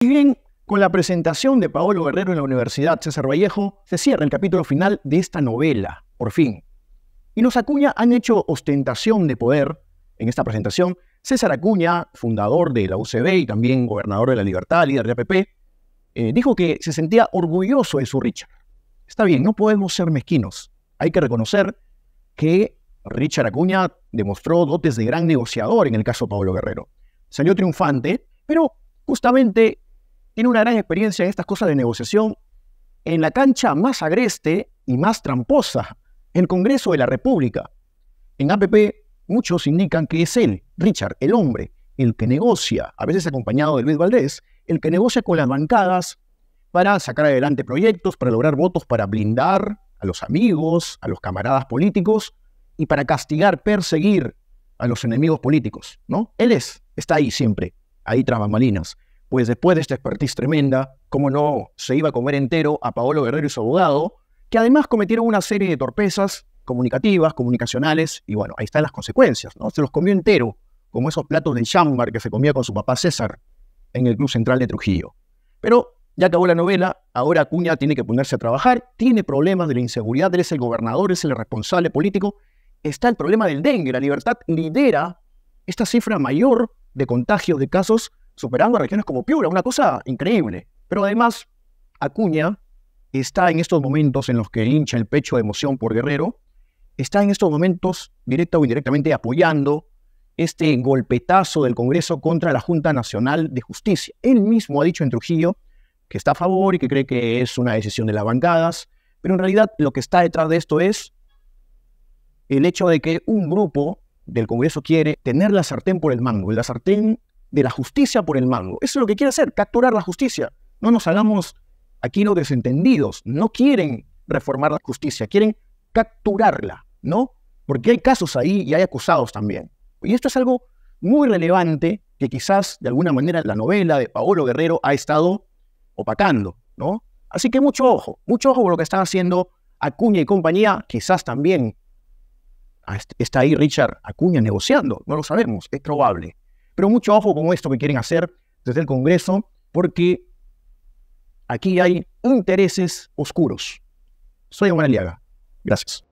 Y bien, con la presentación de Paolo Guerrero en la Universidad César Vallejo, se cierra el capítulo final de esta novela, por fin. Y los Acuña han hecho ostentación de poder en esta presentación. César Acuña, fundador de la UCB y también gobernador de la Libertad, líder de APP, eh, dijo que se sentía orgulloso de su Richard. Está bien, no podemos ser mezquinos. Hay que reconocer que Richard Acuña demostró dotes de gran negociador en el caso de Pablo Guerrero. Salió triunfante, pero justamente tiene una gran experiencia en estas cosas de negociación en la cancha más agreste y más tramposa, el Congreso de la República. En APP muchos indican que es él, Richard, el hombre, el que negocia, a veces acompañado de Luis Valdés, el que negocia con las bancadas para sacar adelante proyectos, para lograr votos, para blindar a los amigos, a los camaradas políticos y para castigar, perseguir a los enemigos políticos, ¿no? Él es, está ahí siempre, ahí tras bambalinas pues después de esta expertise tremenda, cómo no se iba a comer entero a Paolo Guerrero y su abogado, que además cometieron una serie de torpezas comunicativas, comunicacionales, y bueno, ahí están las consecuencias, ¿no? Se los comió entero, como esos platos de chambar que se comía con su papá César en el Club Central de Trujillo. Pero ya acabó la novela, ahora Cuña tiene que ponerse a trabajar, tiene problemas de la inseguridad, él es el gobernador, es el responsable político, está el problema del dengue, la libertad lidera esta cifra mayor de contagios, de casos, superando a regiones como Piura, una cosa increíble. Pero además, Acuña está en estos momentos en los que hincha el pecho de emoción por Guerrero, está en estos momentos, directa o indirectamente, apoyando este golpetazo del Congreso contra la Junta Nacional de Justicia. Él mismo ha dicho en Trujillo que está a favor y que cree que es una decisión de las bancadas, pero en realidad lo que está detrás de esto es el hecho de que un grupo del Congreso quiere tener la sartén por el mango. La sartén de la justicia por el mango. Eso es lo que quiere hacer, capturar la justicia. No nos hagamos aquí los desentendidos. No quieren reformar la justicia, quieren capturarla, ¿no? Porque hay casos ahí y hay acusados también. Y esto es algo muy relevante que quizás de alguna manera la novela de Paolo Guerrero ha estado opacando, ¿no? Así que mucho ojo, mucho ojo por lo que están haciendo Acuña y compañía, quizás también ah, está ahí Richard Acuña negociando, no lo sabemos, es probable. Pero mucho ojo con esto que quieren hacer desde el Congreso, porque aquí hay intereses oscuros. Soy Juan Aliaga. Gracias.